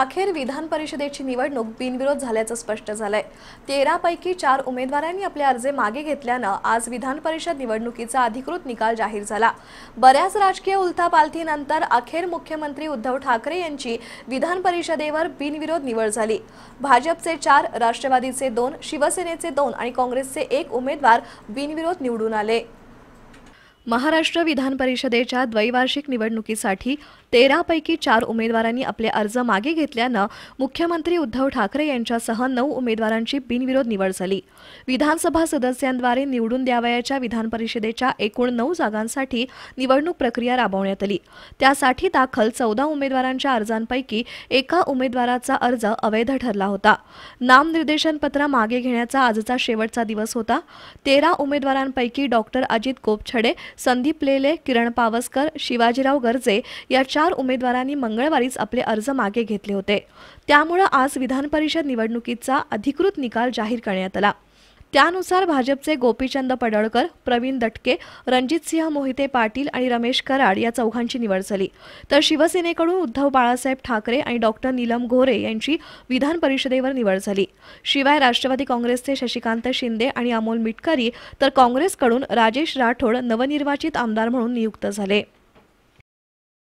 अखेर विधान परिषदेची निवडणूक बिनविरोध झाल्याचं स्पष्ट झालंय तेरापैकी चार उमेदवारांनी आपले अर्ज मागे घेतल्यानं आज विधान परिषद निवडणुकीचा अधिकृत निकाल जाहीर झाला बऱ्याच राजकीय उलथापालथीनंतर अखेर मुख्यमंत्री उद्धव ठाकरे यांची विधान परिषदेवर बिनविरोध निवड झाली भाजपचे चार राष्ट्रवादीचे दोन शिवसेनेचे दोन आणि काँग्रेसचे एक उमेदवार बिनविरोध निवडून आले महाराष्ट्र विधान परिषदेच्या द्वैवार्षिक निवडणुकीसाठी तेरापैकी चार उमेदवारांनी आपले अर्ज मागे घेतल्यानं मुख्यमंत्री उद्धव ठाकरे यांच्यासह नऊ उमेदवारांची बिनविरोध निवड झाली विधानसभा सदस्यांद्वारे निवडून द्यावयाच्या विधानपरिषदेच्या एकूण नऊ जागांसाठी निवडणूक प्रक्रिया राबवण्यात आली त्यासाठी दाखल चौदा उमेदवारांच्या अर्जांपैकी एका उमेदवाराचा अर्ज अवैध ठरला होता नामनिर्देशनपत्र मागे घेण्याचा आजचा शेवटचा दिवस होता तेरा उमेदवारांपैकी डॉक्टर अजित कोपछडे संदीप लेले किरण पावसकर शिवाजीराव गर्जे या चार उमेदवारांनी मंगळवारीच आपले अर्ज मागे घेतले होते त्यामुळं आज विधान परिषद निवडणुकीचा अधिकृत निकाल जाहीर करण्यात आला त्यानुसार भाजपचे गोपीचंद पडळकर प्रवीण दटके रणजितसिंह मोहिते पाटील आणि रमेश कराड या चौघांची निवड झाली तर शिवसेनेकडून उद्धव बाळासाहेब ठाकरे आणि डॉक्टर नीलम गोरे यांची विधान परिषदेवर निवड झाली शिवाय राष्ट्रवादी काँग्रेसचे शशिकांत शिंदे आणि अमोल मिटकरी तर काँग्रेसकडून राजेश राठोड नवनिर्वाचित आमदार म्हणून नियुक्त झाले